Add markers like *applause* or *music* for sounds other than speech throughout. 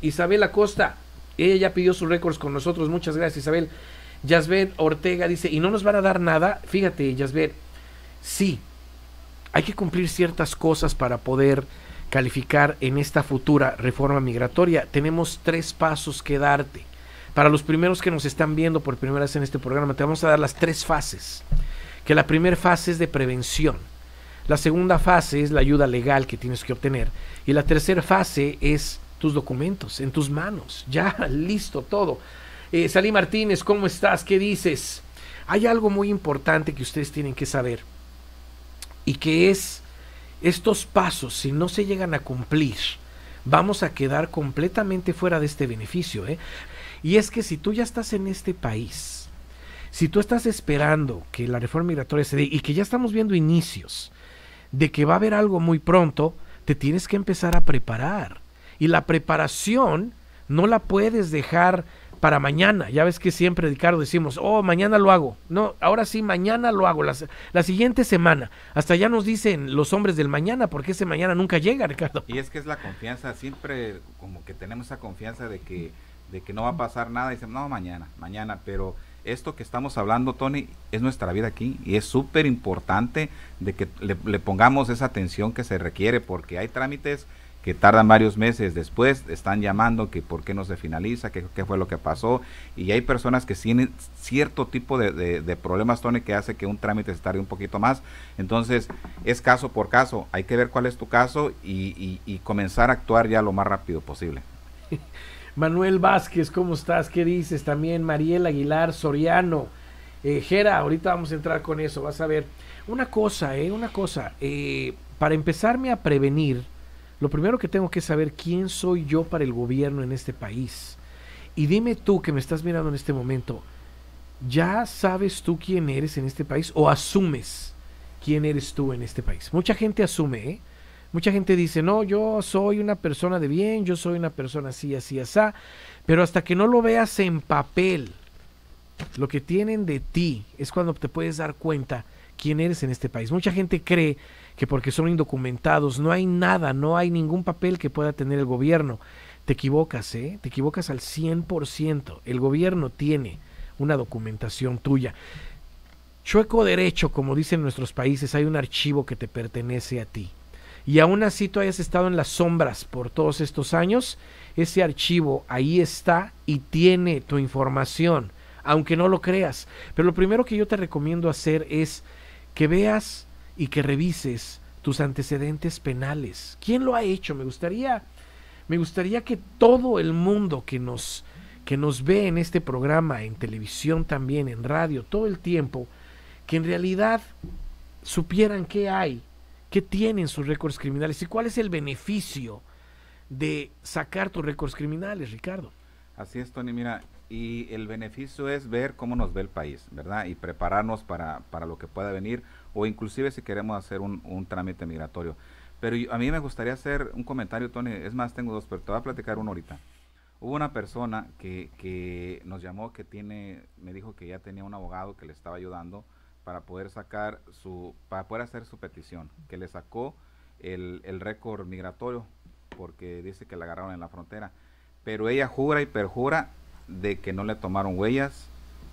Isabel Acosta, ella ya pidió sus récords con nosotros. Muchas gracias, Isabel. Yasbet Ortega dice, ¿y no nos van a dar nada? Fíjate, Yasbet, sí, hay que cumplir ciertas cosas para poder calificar en esta futura reforma migratoria. Tenemos tres pasos que darte. Para los primeros que nos están viendo por primera vez en este programa, te vamos a dar las tres fases. Que la primera fase es de prevención. La segunda fase es la ayuda legal que tienes que obtener. Y la tercera fase es tus documentos, en tus manos. *laughs* Ya, listo todo. Eh, Salí Martínez, ¿cómo estás? ¿Qué dices? Hay algo muy importante que ustedes tienen que saber y que es estos pasos, si no se llegan a cumplir, vamos a quedar completamente fuera de este beneficio. ¿eh? Y es que si tú ya estás en este país, si tú estás esperando que la reforma migratoria se dé y que ya estamos viendo inicios de que va a haber algo muy pronto, te tienes que empezar a preparar y la preparación no la puedes dejar para mañana. Ya ves que siempre, Ricardo, decimos, oh, mañana lo hago. No, ahora sí, mañana lo hago, la, la, siguiente semana. Hasta ya nos dicen los hombres del mañana, porque ese mañana nunca llega, Ricardo. Y es que es la confianza, siempre como que tenemos esa confianza de que, de que no va a pasar nada. Y dicen, no, mañana, mañana, pero... Esto que estamos hablando, Tony, es nuestra vida aquí y es súper importante de que le pongamos esa atención que se requiere porque hay trámites que tardan varios meses después, están llamando que por qué no se finaliza, que qué fue lo que pasó, y hay personas que tienen cierto tipo de, problemas, Tony, que hace que un trámite se tarde un poquito más, entonces es caso por caso, hay que ver cuál es tu caso y, y, comenzar a actuar ya lo más rápido posible. *laughs* Manuel Vázquez, ¿cómo estás? ¿Qué dices? También Mariel Aguilar Soriano. Eh, Jera, ahorita vamos a entrar con eso, vas a ver. Una cosa, eh, una cosa. Eh, para empezarme a prevenir, lo primero que tengo que saber quién soy yo para el gobierno en este país. Y dime tú que me estás mirando en este momento, ¿ya sabes tú quién eres en este país o asumes quién eres tú en este país? Mucha gente asume, ¿eh? Mucha gente dice, no, yo soy una persona de bien, yo soy una persona así, así, así. Pero hasta que no lo veas en papel, lo que tienen de ti es cuando te puedes dar cuenta quién eres en este país. Mucha gente cree que porque son indocumentados, no hay nada, no hay ningún papel que pueda tener el gobierno. Te equivocas, ¿eh? Te equivocas al 100%. El gobierno tiene una documentación tuya. Chueco derecho, como dicen nuestros países, hay un archivo que te pertenece a ti. Y aún así tú hayas estado en las sombras por todos estos años, ese archivo ahí está y tiene tu información, aunque no lo creas. Pero lo primero que yo te recomiendo hacer es que veas y que revises tus antecedentes penales. ¿Quién lo ha hecho? Me gustaría, me gustaría que todo el mundo que nos, que nos ve en este programa, en televisión también, en radio, todo el tiempo, que en realidad supieran qué hay, qué tienen sus récords criminales y cuál es el beneficio de sacar tus récords criminales, Ricardo. Así es, Tony, mira, y el beneficio es ver cómo nos ve el país, ¿verdad? Y prepararnos para, para lo que pueda venir o inclusive si queremos hacer un, trámite migratorio. Pero a mí me gustaría hacer un comentario, Tony. Es más, tengo dos, pero te voy a platicar uno ahorita. Hubo una persona que, nos llamó, que tiene, me dijo que ya tenía un abogado que le estaba ayudando para poder sacar su, para poder hacer su petición, que le sacó el, el récord migratorio, porque dice que la agarraron en la frontera. Pero ella jura y perjura de que no le tomaron huellas,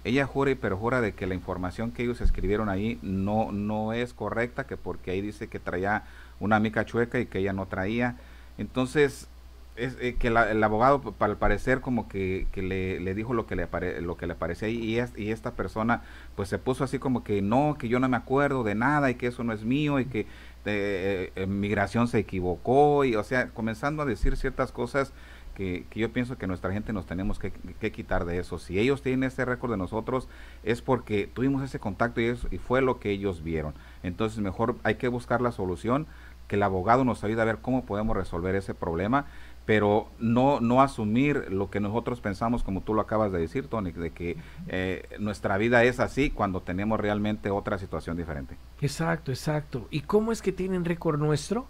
ella jura, y perjura de que la información que ellos escribieron ahí no, no es correcta, que porque ahí dice que traía una mica chueca y que ella no traía. Entonces, es, eh, que el abogado al parecer como que, le, dijo lo que le, lo que le parecía y, y, esta persona pues se puso así como que no, que yo no me acuerdo de nada y que eso no es mío y que eh, eh, migración se equivocó y o sea, comenzando a decir ciertas cosas que, yo pienso que nuestra gente nos tenemos que, quitar de eso. Si ellos tienen ese récord de nosotros, es porque tuvimos ese contacto y, eso, y fue lo que ellos vieron. Entonces, mejor hay que buscar la solución, que el abogado nos ayude a ver cómo podemos resolver ese problema, pero no, no asumir lo que nosotros pensamos, como tú lo acabas de decir, Tony, de que eh, nuestra vida es así cuando tenemos realmente otra situación diferente. Exacto, exacto. ¿Y cómo es que tienen récord nuestro?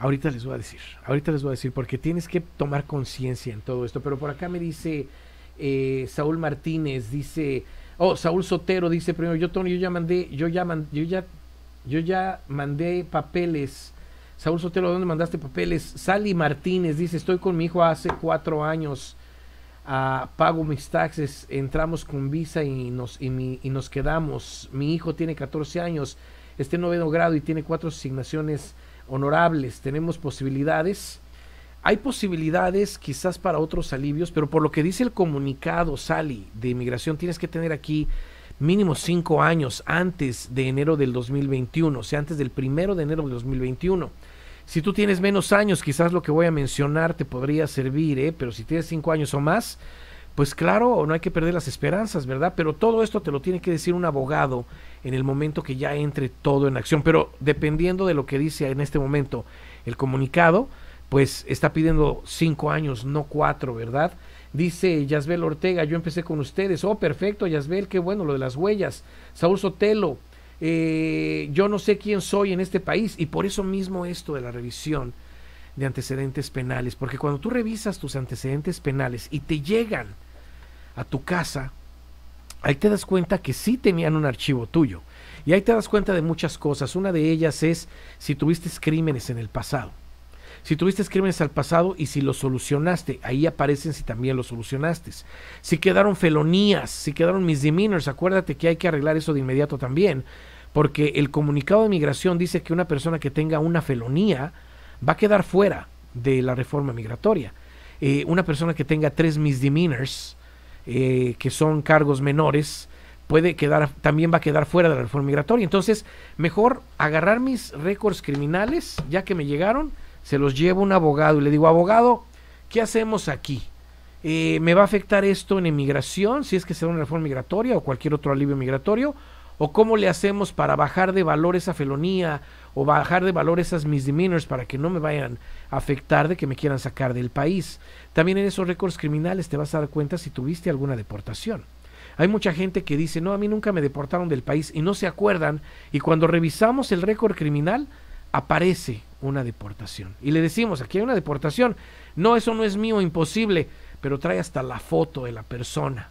Ahorita les voy a decir, ahorita les voy a decir, porque tienes que tomar conciencia en todo esto. Pero por acá me dice eh, Saúl Martínez, dice, oh, Saúl Sotero dice primero, yo Tony, yo ya mandé, yo ya mandé, yo ya, yo ya mandé papeles. Saúl Sotero, ¿dónde mandaste papeles? Sally Martínez dice, estoy con mi hijo hace cuatro años, ah, pago mis taxes, entramos con visa y nos, y, y nos quedamos. Mi hijo tiene 14 años, está en noveno grado y tiene cuatro asignaciones honorables, tenemos posibilidades. Hay posibilidades quizás para otros alivios, pero por lo que dice el comunicado, Sally, de inmigración, tienes que tener aquí mínimo cinco años antes de enero del 2021, o sea, antes del primero de enero del 2021. Si tú tienes menos años, quizás lo que voy a mencionar te podría servir, ¿eh? pero si tienes cinco años o más, pues claro, no hay que perder las esperanzas, ¿verdad? Pero todo esto te lo tiene que decir un abogado en el momento que ya entre todo en acción. Pero dependiendo de lo que dice en este momento el comunicado, pues está pidiendo cinco años, no cuatro, ¿verdad? Dice Yasbel Ortega, yo empecé con ustedes. Oh, perfecto, Yasbel, qué bueno lo de las huellas. Saúl Sotelo, eh, yo no sé quién soy en este país y por eso mismo esto de la revisión de antecedentes penales, porque cuando tú revisas tus antecedentes penales y te llegan a tu casa, ahí te das cuenta que sí tenían un archivo tuyo. Y ahí te das cuenta de muchas cosas. Una de ellas es si tuviste crímenes en el pasado. Si tuviste crímenes al pasado y si los solucionaste, ahí aparecen si también los solucionaste. Si quedaron felonías, si quedaron misdemeanors, acuérdate que hay que arreglar eso de inmediato también, porque el comunicado de migración dice que una persona que tenga una felonía va a quedar fuera de la reforma migratoria. Eh, una persona que tenga tres misdemeanors, eh, que son cargos menores, puede quedar, también va a quedar fuera de la reforma migratoria. Entonces, mejor agarrar mis récords criminales, ya que me llegaron, se los llevo a un abogado y le digo, abogado, ¿qué hacemos aquí? Eh, ¿Me va a afectar esto en emigración si es que será una reforma migratoria o cualquier otro alivio migratorio? ¿O cómo le hacemos para bajar de valor esa felonía o bajar de valor esas misdemeanors para que no me vayan a afectar de que me quieran sacar del país. También en esos récords criminales te vas a dar cuenta si tuviste alguna deportación. Hay mucha gente que dice, no, a mí nunca me deportaron del país y no se acuerdan y cuando revisamos el récord criminal aparece una deportación. Y le decimos, aquí hay una deportación. No, eso no es mío, imposible, pero trae hasta la foto de la persona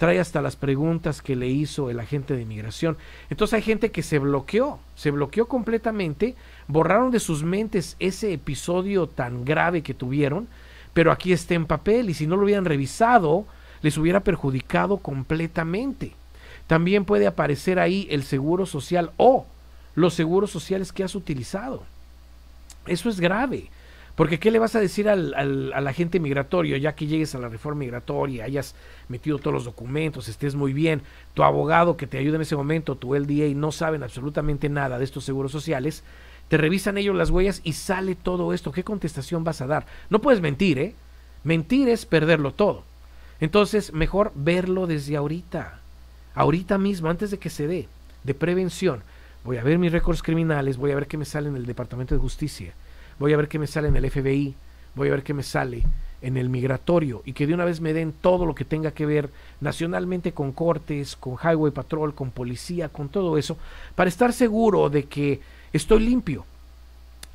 trae hasta las preguntas que le hizo el agente de inmigración. Entonces hay gente que se bloqueó, se bloqueó completamente, borraron de sus mentes ese episodio tan grave que tuvieron, pero aquí está en papel y si no lo hubieran revisado, les hubiera perjudicado completamente. También puede aparecer ahí el seguro social o los seguros sociales que has utilizado. Eso es grave. Porque ¿qué le vas a decir al, al, agente migratorio ya que llegues a la reforma migratoria, hayas metido todos los documentos, estés muy bien, tu abogado que te ayuda en ese momento, tu LDA, no saben absolutamente nada de estos seguros sociales, te revisan ellos las huellas y sale todo esto. ¿Qué contestación vas a dar? No puedes mentir, ¿eh? Mentir es perderlo todo. Entonces, mejor verlo desde ahorita, ahorita mismo, antes de que se dé, de prevención. Voy a ver mis récords criminales, voy a ver qué me sale en el Departamento de Justicia voy a ver qué me sale en el FBI, voy a ver qué me sale en el migratorio y que de una vez me den todo lo que tenga que ver nacionalmente con cortes, con highway patrol, con policía, con todo eso, para estar seguro de que estoy limpio.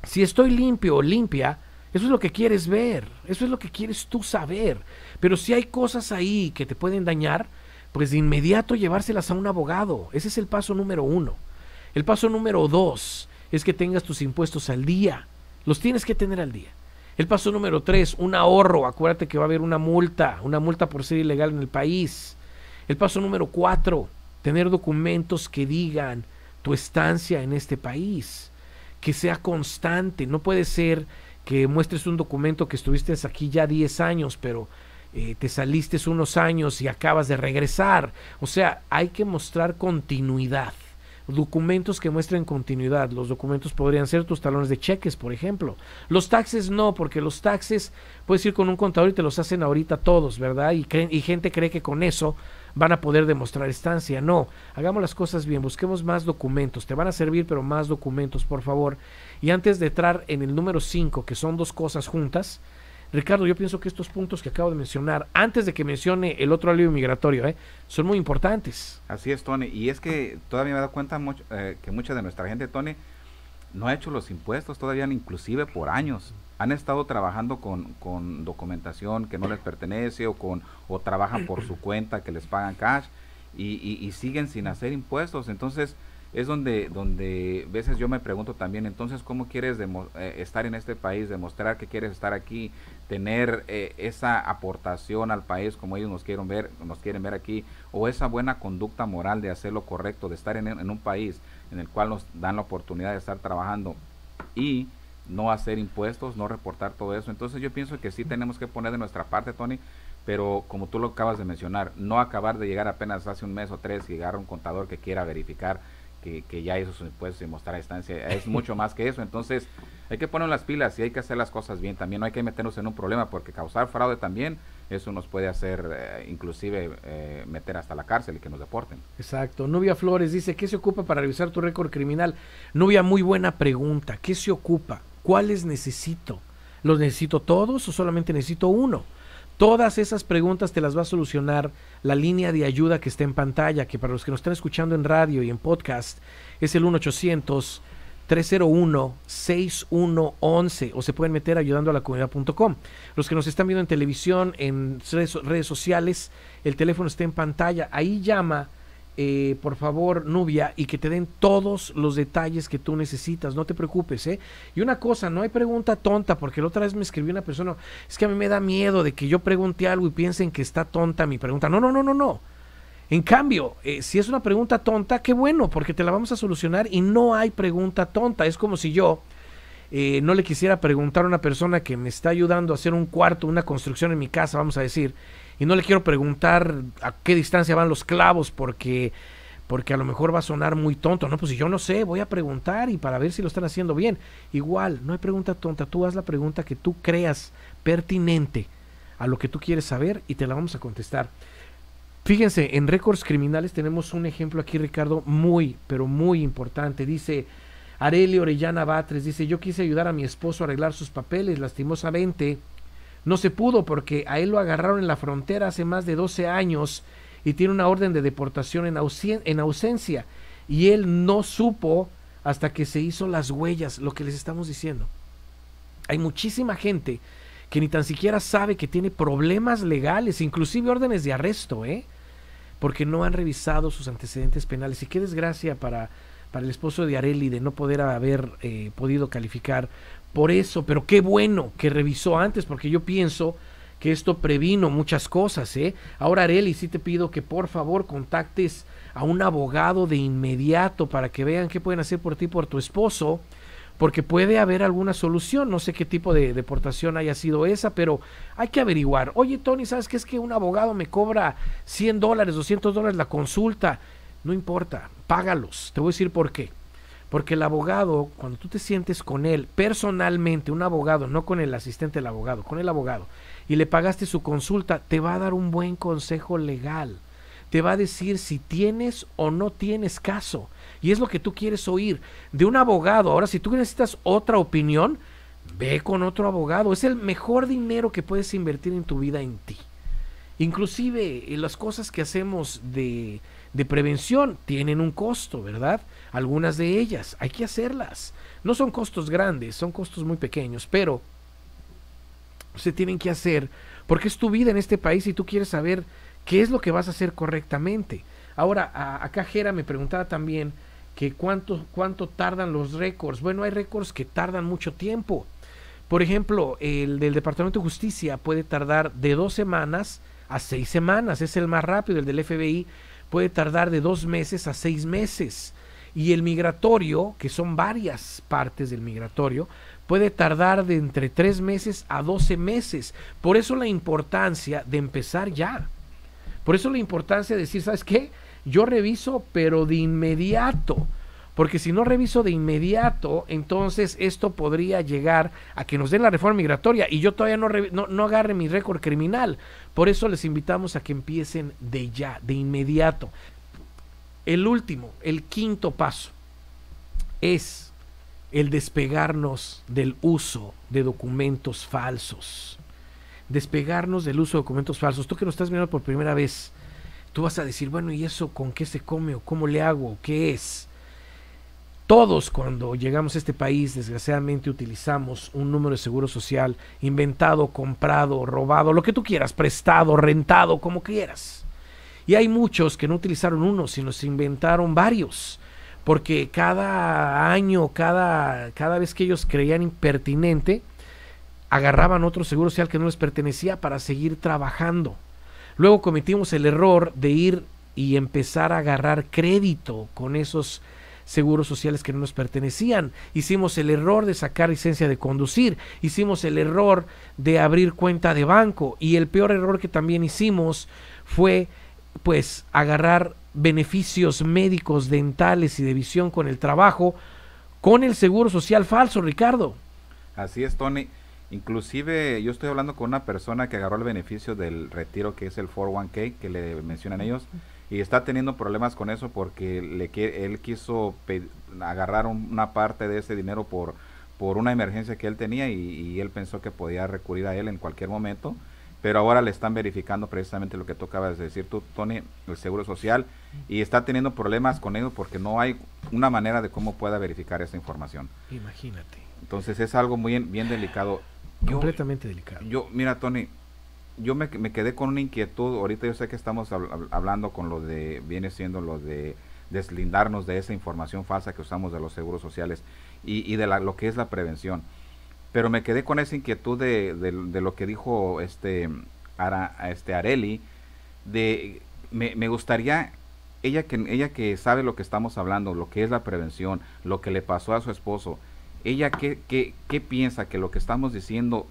Si estoy limpio o limpia, eso es lo que quieres ver, eso es lo que quieres tú saber. Pero si hay cosas ahí que te pueden dañar, pues de inmediato llevárselas a un abogado. Ese es el paso número uno. El paso número dos es que tengas tus impuestos al día. Los tienes que tener al día. El paso número tres, un ahorro. Acuérdate que va a haber una multa, una multa por ser ilegal en el país. El paso número cuatro, tener documentos que digan tu estancia en este país, que sea constante. No puede ser que muestres un documento que estuviste aquí ya 10 años, pero eh, te saliste unos años y acabas de regresar. O sea, hay que mostrar continuidad documentos que muestren continuidad. Los documentos podrían ser tus talones de cheques, por ejemplo. Los taxes no, porque los taxes puedes ir con un contador y te los hacen ahorita todos, ¿verdad? Y, y gente cree que con eso van a poder demostrar estancia. No, hagamos las cosas bien, busquemos más documentos. Te van a servir, pero más documentos, por favor. Y antes de entrar en el número 5, que son dos cosas juntas, Ricardo, yo pienso que estos puntos que acabo de mencionar, antes de que mencione el otro alivio migratorio, ¿eh? son muy importantes. Así es, Tony. Y es que todavía me he dado cuenta mucho, eh, que mucha de nuestra gente, Tony, no ha hecho los impuestos todavía, inclusive por años. Han estado trabajando con, documentación que no les pertenece o, con, o trabajan por su cuenta, que les pagan cash y siguen sin hacer impuestos. Entonces, es donde, donde veces yo me pregunto también, entonces, ¿cómo quieres eh, estar en este país, demostrar que quieres estar aquí, tener eh, esa aportación al país como ellos nos quieren ver, nos quieren ver aquí, o esa buena conducta moral de hacer lo correcto, de estar en, un país en el cual nos dan la oportunidad de estar trabajando y no hacer impuestos, no reportar todo eso. Entonces yo pienso que sí tenemos que poner de nuestra parte, Tony, pero como tú lo acabas de mencionar, no acabar de llegar apenas hace un mes o tres llegar a un contador que quiera verificar que, ya eso se puede mostrar a distancia es mucho más que eso. Entonces, hay que poner las pilas y hay que hacer las cosas bien. También no hay que meternos en un problema porque causar fraude también, eso nos puede hacer eh, inclusive eh, meter hasta la cárcel y que nos deporten. Exacto. Nubia Flores dice, ¿qué se ocupa para revisar tu récord criminal? Nubia, muy buena pregunta. ¿Qué se ocupa? ¿Cuáles necesito? ¿Los necesito todos o solamente necesito uno? Todas esas preguntas te las va a solucionar la línea de ayuda que está en pantalla, que para los que nos están escuchando en radio y en podcast es el 1-800-301-6111 o se pueden meter ayudando a la comunidad.com. Los que nos están viendo en televisión, en redes sociales, el teléfono está en pantalla. Ahí llama eh, por favor, Nubia, y que te den todos los detalles que tú necesitas, no te preocupes, ¿eh? Y una cosa, no hay pregunta tonta, porque la otra vez me escribió una persona, es que a mí me da miedo de que yo pregunte algo y piensen que está tonta mi pregunta. No, no, no, no, no. En cambio, eh, si es una pregunta tonta, qué bueno, porque te la vamos a solucionar y no hay pregunta tonta. Es como si yo eh, no le quisiera preguntar a una persona que me está ayudando a hacer un cuarto, una construcción en mi casa, vamos a decir, y no le quiero preguntar a qué distancia van los clavos porque porque a lo mejor va a sonar muy tonto, no, pues yo no sé, voy a preguntar y para ver si lo están haciendo bien. Igual, no hay pregunta tonta, tú haz la pregunta que tú creas pertinente a lo que tú quieres saber y te la vamos a contestar. Fíjense, en récords criminales tenemos un ejemplo aquí, Ricardo, muy, pero muy importante. Dice Areli Orellana Batres, dice, yo quise ayudar a mi esposo a arreglar sus papeles, lastimosamente no se pudo porque a él lo agarraron en la frontera hace más de 12 años y tiene una orden de deportación en, en ausencia. Y él no supo hasta que se hizo las huellas, lo que les estamos diciendo. Hay muchísima gente que ni tan siquiera sabe que tiene problemas legales, inclusive órdenes de arresto, ¿eh? porque no han revisado sus antecedentes penales. Y qué desgracia para, para el esposo de Areli de no poder haber eh, podido calificar por eso, pero qué bueno que revisó antes, porque yo pienso que esto previno muchas cosas, ¿eh? Ahora, Areli, sí te pido que por favor contactes a un abogado de inmediato para que vean qué pueden hacer por ti, por tu esposo, porque puede haber alguna solución. No sé qué tipo de deportación haya sido esa, pero hay que averiguar. Oye, Tony, ¿sabes qué es que un abogado me cobra 100 dólares, 200 dólares la consulta? No importa, págalos. Te voy a decir por qué. Porque el abogado, cuando tú te sientes con él personalmente, un abogado, no con el asistente del abogado, con el abogado, y le pagaste su consulta, te va a dar un buen consejo legal. Te va a decir si tienes o no tienes caso. Y es lo que tú quieres oír de un abogado. Ahora, si tú necesitas otra opinión, ve con otro abogado. Es el mejor dinero que puedes invertir en tu vida en ti. Inclusive eh, las cosas que hacemos de, de prevención tienen un costo, ¿verdad? algunas de ellas. Hay que hacerlas. No son costos grandes, son costos muy pequeños, pero se tienen que hacer porque es tu vida en este país y tú quieres saber qué es lo que vas a hacer correctamente. Ahora, a, Jera me preguntaba también que cuánto, cuánto tardan los récords. Bueno, hay récords que tardan mucho tiempo. Por ejemplo, el del Departamento de Justicia puede tardar de dos semanas a seis semanas, es el más rápido, el del FBI puede tardar de dos meses a seis meses y el migratorio, que son varias partes del migratorio, puede tardar de entre tres meses a 12 meses. Por eso la importancia de empezar ya. Por eso la importancia de decir, ¿sabes qué? Yo reviso, pero de inmediato. Porque si no reviso de inmediato, entonces esto podría llegar a que nos den la reforma migratoria y yo todavía no, no, no agarre mi récord criminal. Por eso les invitamos a que empiecen de ya, de inmediato. El último, el quinto paso, es el despegarnos del uso de documentos falsos. Despegarnos del uso de documentos falsos. Tú que nos estás viendo por primera vez, tú vas a decir, bueno, ¿y eso con qué se come o cómo le hago? O ¿Qué es? Todos cuando llegamos a este país, desgraciadamente, utilizamos un número de seguro social inventado, comprado, robado, lo que tú quieras, prestado, rentado, como quieras. Y hay muchos que no utilizaron uno, sino se inventaron varios. Porque cada año, cada, cada vez que ellos creían impertinente, agarraban otro seguro social que no les pertenecía para seguir trabajando. Luego cometimos el error de ir y empezar a agarrar crédito con esos seguros sociales que no nos pertenecían. Hicimos el error de sacar licencia de conducir, hicimos el error de abrir cuenta de banco y el peor error que también hicimos fue pues agarrar beneficios médicos, dentales y de visión con el trabajo, con el seguro social falso, Ricardo. Así es, Tony. Inclusive yo estoy hablando con una persona que agarró el beneficio del retiro que es el 401k que le mencionan ellos y está teniendo problemas con eso porque le él quiso agarrar una parte de ese dinero por por una emergencia que él tenía y, y él pensó que podía recurrir a él en cualquier momento pero ahora le están verificando precisamente lo que tocaba acabas de decir tú, Tony, el Seguro Social, y está teniendo problemas con ellos porque no hay una manera de cómo pueda verificar esa información. Imagínate. Entonces es algo muy bien delicado. Completamente delicado. Yo, mira, Tony, yo me, quedé con una inquietud. Ahorita yo sé que estamos hablando con lo de, viene siendo lo de deslindarnos de esa información falsa que usamos de los seguros sociales y, de lo que es la prevención. Pero me quedé con esa inquietud de, lo que dijo este, Ara, este Areli, de me, me gustaría ella que, ella que sabe lo que estamos hablando, lo que es la prevención, lo que le pasó a su esposo, ella qué, qué piensa que lo que estamos diciendo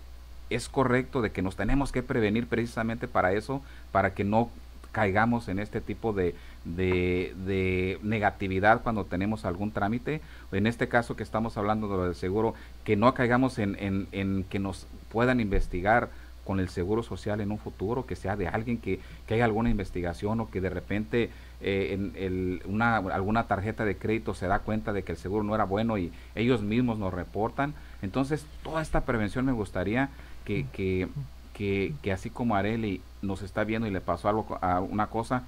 es correcto, de que nos tenemos que prevenir precisamente para eso, para que no caigamos en este tipo de, de, negatividad cuando tenemos algún trámite. En este caso que estamos hablando de lo del seguro, que no caigamos en, en, que nos puedan investigar con el seguro social en un futuro, que sea de alguien que, que haya alguna investigación o que de repente eh, en alguna tarjeta de crédito se da cuenta de que el seguro no era bueno y ellos mismos nos reportan. Entonces, toda esta prevención me gustaría que que, así como Areli nos está viendo y le pasó algo a una cosa,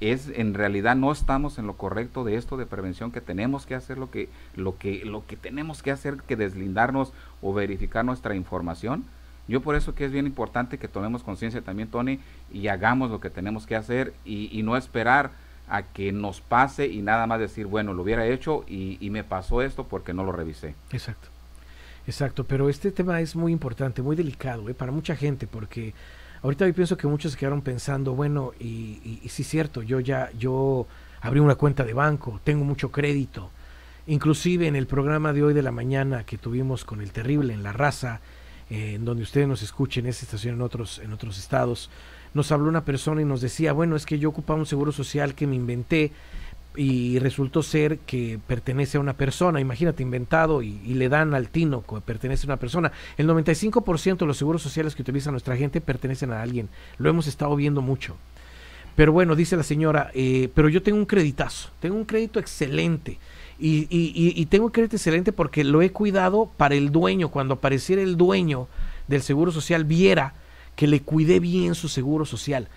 es en realidad no estamos en lo correcto de esto de prevención que tenemos que hacer lo que lo que lo que tenemos que hacer que deslindarnos o verificar nuestra información. Yo por eso que es bien importante que tomemos conciencia también, Tony, y hagamos lo que tenemos que hacer y, no esperar a que nos pase y nada más decir, bueno, lo hubiera hecho y, y me pasó esto porque no lo revisé. Exacto. Exacto, pero este tema es muy importante, muy delicado ¿eh? para mucha gente, porque ahorita yo pienso que muchos se quedaron pensando, bueno, y, sí es cierto, yo ya, yo abrí una cuenta de banco, tengo mucho crédito. Inclusive en el programa de hoy de la mañana que tuvimos con el terrible en La Raza, eh, en donde ustedes nos escuchen, esa estación en otros, en otros estados, nos habló una persona y nos decía, bueno, es que yo ocupaba un seguro social que me inventé, y resultó ser que pertenece a una persona, imagínate, inventado y, le dan al tino que pertenece a una persona. El 95% de los seguros sociales que utiliza nuestra gente pertenecen a alguien, lo hemos estado viendo mucho. Pero bueno, dice la señora, eh, pero yo tengo un creditazo, tengo un crédito excelente. Y, y, y, tengo un crédito excelente porque lo he cuidado para el dueño. Cuando apareciera el dueño del Seguro Social, viera que le cuidé bien su Seguro Social.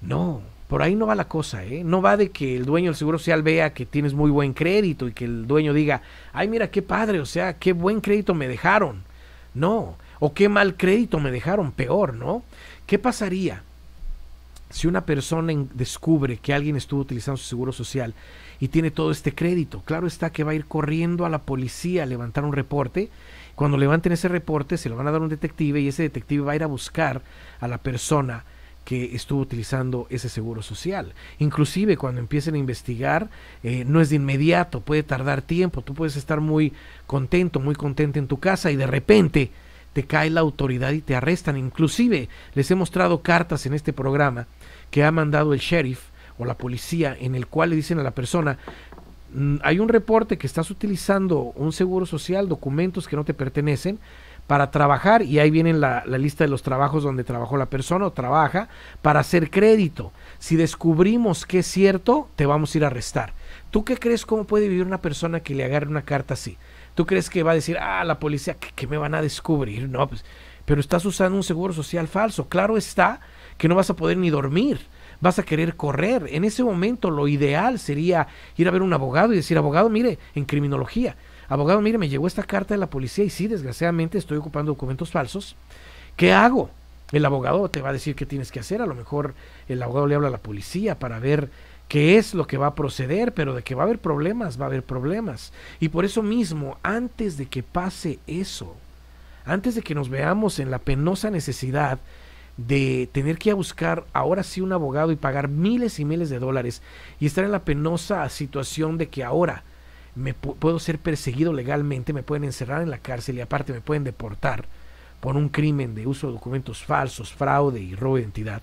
No, por ahí no va la cosa, ¿eh? No va de que el dueño del seguro social vea que tienes muy buen crédito y que el dueño diga, ay, mira, qué padre, o sea, qué buen crédito me dejaron. No, o qué mal crédito me dejaron, peor, ¿no? ¿Qué pasaría si una persona descubre que alguien estuvo utilizando su seguro social y tiene todo este crédito? Claro está que va a ir corriendo a la policía a levantar un reporte. Cuando levanten ese reporte, se lo van a dar a un detective y ese detective va a ir a buscar a la persona que estuvo utilizando ese seguro social. Inclusive cuando empiecen a investigar, eh, no es de inmediato, puede tardar tiempo, tú puedes estar muy contento, muy contento en tu casa y de repente te cae la autoridad y te arrestan. Inclusive les he mostrado cartas en este programa que ha mandado el sheriff o la policía en el cual le dicen a la persona, mm, hay un reporte que estás utilizando un seguro social, documentos que no te pertenecen, para trabajar y ahí viene la, lista de los trabajos donde trabajó la persona o trabaja para hacer crédito. Si descubrimos que es cierto, te vamos a ir a arrestar. ¿Tú qué crees cómo puede vivir una persona que le agarre una carta así? ¿Tú crees que va a decir, ah, la policía, que, que me van a descubrir? No, pues, pero estás usando un seguro social falso. Claro está que no vas a poder ni dormir vas a querer correr. En ese momento lo ideal sería ir a ver un abogado y decir, abogado, mire, en criminología, abogado, mire, me llegó esta carta de la policía y sí, desgraciadamente estoy ocupando documentos falsos. ¿Qué hago? El abogado te va a decir qué tienes que hacer, a lo mejor el abogado le habla a la policía para ver qué es lo que va a proceder, pero de que va a haber problemas, va a haber problemas. Y por eso mismo, antes de que pase eso, antes de que nos veamos en la penosa necesidad de tener que buscar ahora sí un abogado y pagar miles y miles de dólares y estar en la penosa situación de que ahora me puedo ser perseguido legalmente, me pueden encerrar en la cárcel y aparte me pueden deportar por un crimen de uso de documentos falsos, fraude y robo de identidad.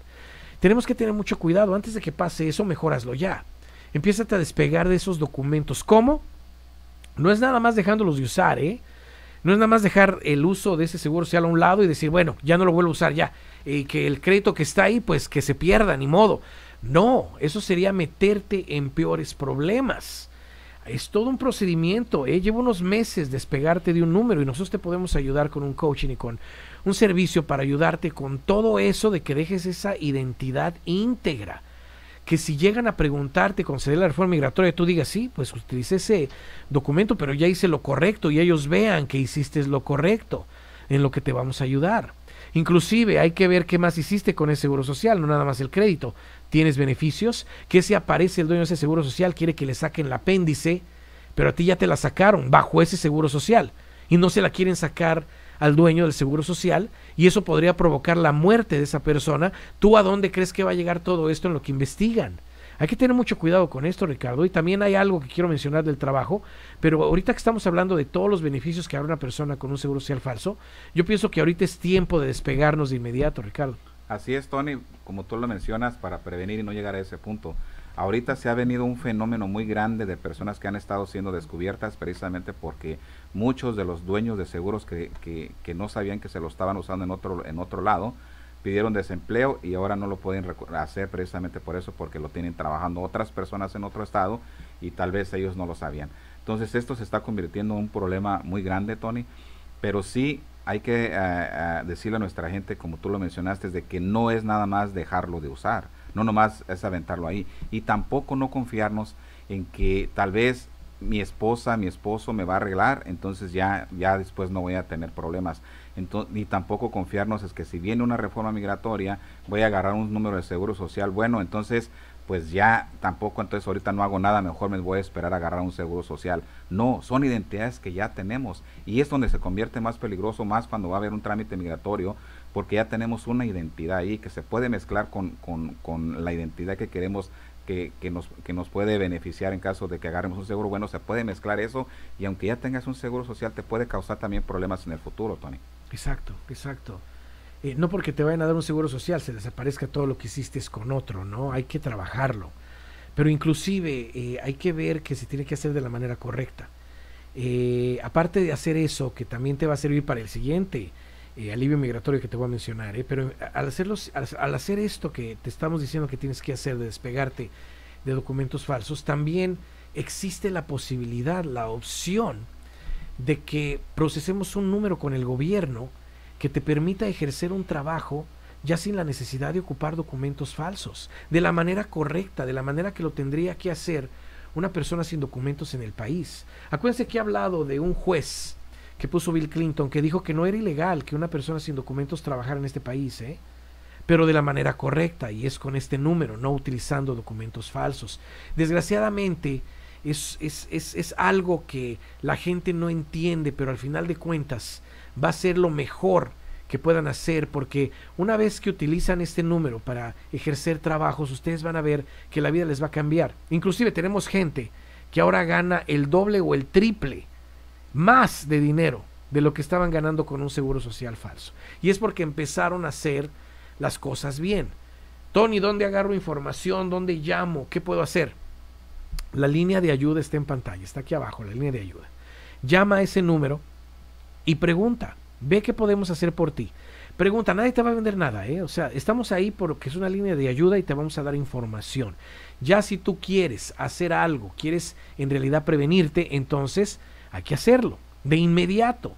Tenemos que tener mucho cuidado. Antes de que pase eso, mejoraslo ya. Empieza a despegar de esos documentos. ¿Cómo? No es nada más dejándolos de usar, ¿eh? No es nada más dejar el uso de ese seguro social a un lado y decir, bueno, ya no lo vuelvo a usar ya. Y que el crédito que está ahí, pues que se pierda, ni modo. No, eso sería meterte en peores problemas. Es todo un procedimiento, ¿eh? lleva unos meses despegarte de un número y nosotros te podemos ayudar con un coaching y con un servicio para ayudarte con todo eso de que dejes esa identidad íntegra que si llegan a preguntarte, conceder la reforma migratoria, tú digas, sí, pues utilice ese documento, pero ya hice lo correcto y ellos vean que hiciste lo correcto, en lo que te vamos a ayudar. Inclusive hay que ver qué más hiciste con el Seguro Social, no nada más el crédito, tienes beneficios, que si aparece el dueño de ese seguro social, quiere que le saquen el apéndice, pero a ti ya te la sacaron bajo ese seguro social y no se la quieren sacar al dueño del seguro social y eso podría provocar la muerte de esa persona. ¿Tú a dónde crees que va a llegar todo esto en lo que investigan? Hay que tener mucho cuidado con esto, Ricardo. Y también hay algo que quiero mencionar del trabajo, pero ahorita que estamos hablando de todos los beneficios que habrá una persona con un seguro social falso, yo pienso que ahorita es tiempo de despegarnos de inmediato, Ricardo. Así es, Tony, como tú lo mencionas, para prevenir y no llegar a ese punto. Ahorita se ha venido un fenómeno muy grande de personas que han estado siendo descubiertas precisamente porque muchos de los dueños de seguros que, que, no sabían que se lo estaban usando en otro, en otro lado, pidieron desempleo y ahora no lo pueden hacer precisamente por eso, porque lo tienen trabajando otras personas en otro estado y tal vez ellos no lo sabían. Entonces esto se está convirtiendo en un problema muy grande, Tony, pero sí hay que eh, eh, decirle a nuestra gente, como tú lo mencionaste, de que no es nada más dejarlo de usar, no nomás es aventarlo ahí. Y tampoco no confiarnos en que tal vez mi esposa, mi esposo me va a arreglar, entonces ya, ya después no voy a tener problemas. Entonces, ni tampoco confiarnos es que si viene una reforma migratoria, voy a agarrar un número de seguro social. Bueno, entonces pues ya tampoco, entonces ahorita no hago nada, mejor me voy a esperar a agarrar un seguro social. No, son identidades que ya tenemos y es donde se convierte más peligroso, más cuando va a haber un trámite migratorio, porque ya tenemos una identidad ahí que se puede mezclar con, la identidad que queremos que, que, nos, que nos puede beneficiar en caso de que agarremos un seguro. Bueno, se puede mezclar eso y aunque ya tengas un seguro social te puede causar también problemas en el futuro, Tony. Exacto, exacto. Eh, no porque te vayan a dar un seguro social se desaparezca todo lo que hiciste con otro, ¿no? Hay que trabajarlo. Pero inclusive eh, hay que ver que se tiene que hacer de la manera correcta. Eh, aparte de hacer eso, que también te va a servir para el siguiente alivio migratorio que te voy a mencionar, pero al, hacerlo, al hacer esto que te estamos diciendo que tienes que hacer, de despegarte de documentos falsos, también existe la posibilidad, la opción de que procesemos un número con el gobierno que te permita ejercer un trabajo ya sin la necesidad de ocupar documentos falsos, de la manera correcta, de la manera que lo tendría que hacer una persona sin documentos en el país. Acuérdense que he hablado de un juez que puso Bill Clinton, que dijo que no era ilegal que una persona sin documentos trabajara en este país, ¿eh? pero de la manera correcta, y es con este número, no utilizando documentos falsos. Desgraciadamente, es, es, es, es algo que la gente no entiende, pero al final de cuentas, va a ser lo mejor que puedan hacer, porque una vez que utilizan este número para ejercer trabajos, ustedes van a ver que la vida les va a cambiar. Inclusive tenemos gente que ahora gana el doble o el triple más de dinero de lo que estaban ganando con un seguro social falso. Y es porque empezaron a hacer las cosas bien. Tony, ¿dónde agarro información? ¿Dónde llamo? ¿Qué puedo hacer? La línea de ayuda está en pantalla, está aquí abajo, la línea de ayuda. Llama a ese número y pregunta, ve qué podemos hacer por ti. Pregunta, nadie te va a vender nada, ¿eh? O sea, estamos ahí porque es una línea de ayuda y te vamos a dar información. Ya si tú quieres hacer algo, quieres en realidad prevenirte, entonces hay que hacerlo, de inmediato.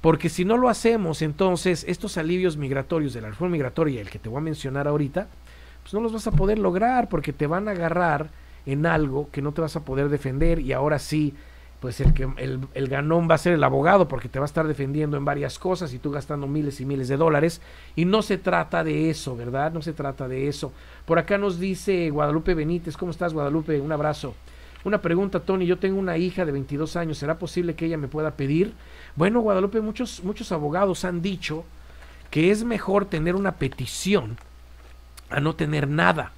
Porque si no lo hacemos, entonces estos alivios migratorios de la reforma migratoria, el que te voy a mencionar ahorita, pues no los vas a poder lograr porque te van a agarrar en algo que no te vas a poder defender y ahora sí pues el, que, el, ganón va a ser el abogado porque te va a estar defendiendo en varias cosas y tú gastando miles y miles de dólares. Y no se trata de eso, ¿verdad? No se trata de eso. Por acá nos dice Guadalupe Benítez, ¿cómo estás Guadalupe? Un abrazo. Una pregunta, Tony, yo tengo una hija de 22 años, ¿será posible que ella me pueda pedir? Bueno, Guadalupe, muchos, muchos abogados han dicho que es mejor tener una petición a no tener nada.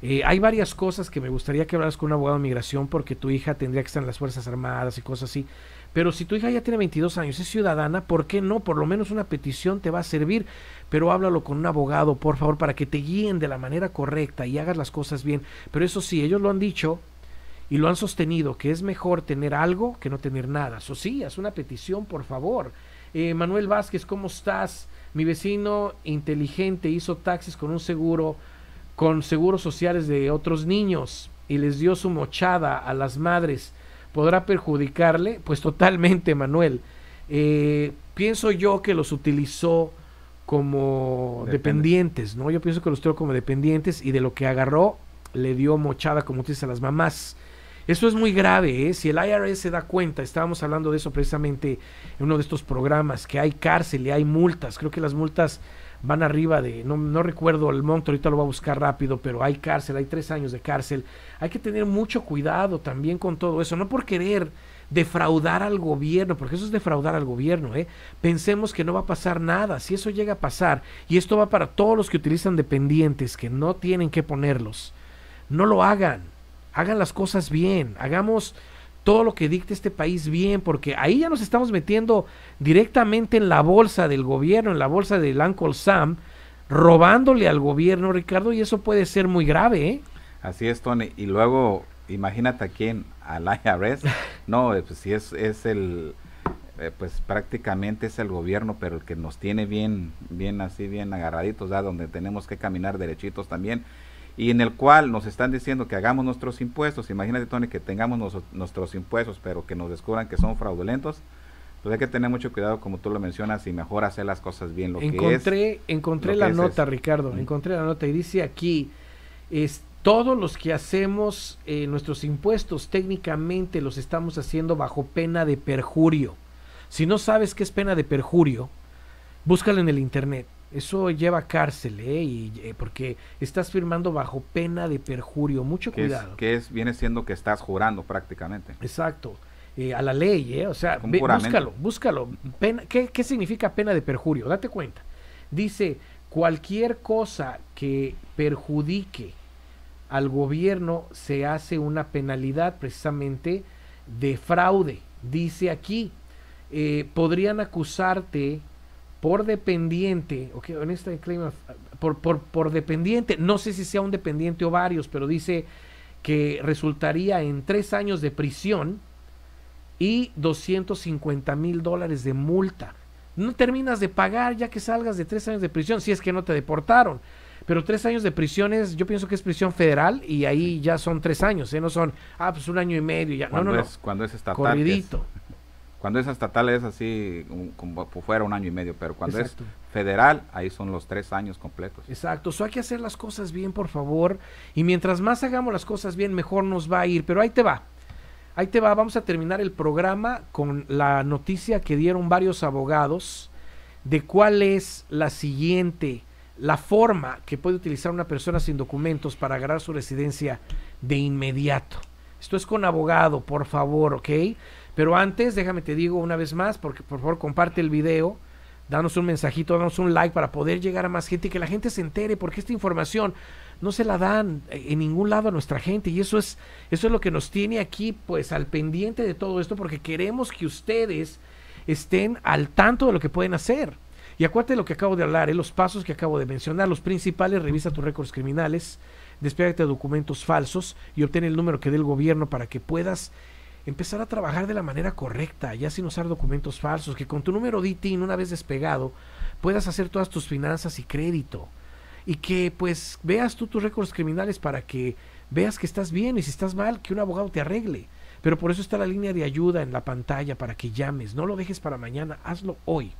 Eh, hay varias cosas que me gustaría que hablas con un abogado de migración porque tu hija tendría que estar en las Fuerzas Armadas y cosas así. Pero si tu hija ya tiene 22 años, es ciudadana, ¿por qué no? Por lo menos una petición te va a servir, pero háblalo con un abogado, por favor, para que te guíen de la manera correcta y hagas las cosas bien. Pero eso sí, ellos lo han dicho y lo han sostenido, que es mejor tener algo que no tener nada. Eso sí, haz una petición, por favor. Eh, Manuel Vázquez, ¿cómo estás? Mi vecino inteligente hizo taxis con un seguro con seguros sociales de otros niños y les dio su mochada a las madres, ¿podrá perjudicarle? Pues totalmente, Manuel. Eh, pienso yo que los utilizó como dependientes, ¿no? Yo pienso que los utilizó como dependientes y de lo que agarró le dio mochada, como utiliza a las mamás. Eso es muy grave, ¿eh? Si el IRS se da cuenta, estábamos hablando de eso precisamente en uno de estos programas, que hay cárcel y hay multas. Creo que las multas van arriba de, no, no recuerdo el monto, ahorita lo voy a buscar rápido, pero hay cárcel, hay tres años de cárcel. Hay que tener mucho cuidado también con todo eso, no por querer defraudar al gobierno, porque eso es defraudar al gobierno, ¿eh? Pensemos que no va a pasar nada, si eso llega a pasar, y esto va para todos los que utilizan dependientes, que no tienen que ponerlos, no lo hagan, hagan las cosas bien, hagamos todo lo que dicte este país bien, porque ahí ya nos estamos metiendo directamente en la bolsa del gobierno, en la bolsa del Uncle Sam, robándole al gobierno, Ricardo, y eso puede ser muy grave. ¿eh? Así es, Tony. Y luego, imagínate a quién, al IRS. *laughs* No, eh, pues si es, es el, eh, pues prácticamente es el gobierno, pero el que nos tiene bien, bien así, bien agarraditos, ¿da? donde tenemos que caminar derechitos también y en el cual nos están diciendo que hagamos nuestros impuestos. Imagínate, Tony, que tengamos nuestros impuestos, pero que nos descubran que son fraudulentos. pues hay que tener mucho cuidado, como tú lo mencionas, y mejor hacer las cosas bien. Lo que es, encontré encontré la nota, Ricardo, encontré la nota y dice aquí, es, todos los que hacemos eh, nuestros impuestos técnicamente los estamos haciendo bajo pena de perjurio. Si no sabes qué es pena de perjurio, búscalo en el Internet. Eso lleva cárcel, ¿eh? Y, eh, porque estás firmando bajo pena de perjurio. Mucho cuidado. que es, viene siendo que estás jurando prácticamente. Exacto. Eh, a la ley, ¿eh? O sea, búscalo, búscalo. ¿qué, ¿Qué significa pena de perjurio? Date cuenta. Dice, cualquier cosa que perjudique al gobierno se hace una penalidad precisamente de fraude. Dice aquí, podrían acusarte por dependiente, ok, este clima por, por, por dependiente, no sé si sea un dependiente o varios, pero dice que resultaría en tres años de prisión y 250 mil dólares de multa. No terminas de pagar ya que salgas de tres años de prisión, si es que no te deportaron. Pero tres años de prisión es, yo pienso que es prisión federal y ahí ya son tres años, ¿eh? no son, ah, pues un año y medio, ya. No, no, Es, cuando es estatal. Corridito. Cuando es estatal es así como fuera un año y medio, pero cuando es federal, ahí son los tres años completos. Exacto, so hay que hacer las cosas bien, por favor. Y mientras más hagamos las cosas bien, mejor nos va a ir. Pero ahí te va. Ahí te va, vamos a terminar el programa con la noticia que dieron varios abogados de cuál es la siguiente, la forma que puede utilizar una persona sin documentos para agarrar su residencia de inmediato. Esto es con abogado, por favor, ¿ok? Pero antes, déjame te digo una vez más, porque por favor comparte el video, danos un mensajito, danos un like para poder llegar a más gente y que la gente se entere, porque esta información no se la dan eh, en ningún lado a nuestra gente y eso es eso es lo que nos tiene aquí pues al pendiente de todo esto porque queremos que ustedes estén al tanto de lo que pueden hacer. Y acuérdate de lo que acabo de hablar, ¿eh? los pasos que acabo de mencionar, los principales, revisa tus récords criminales, despégate de documentos falsos y obtén el número que dé el gobierno para que puedas empezar a trabajar de la manera correcta, ya sin usar documentos falsos, que con tu número DITIN una vez despegado puedas hacer todas tus finanzas y crédito y que pues veas tú tus récords criminales para que veas que estás bien y si estás mal que un abogado te arregle. Pero por eso está la línea de ayuda en la pantalla para que llames, no lo dejes para mañana, hazlo hoy.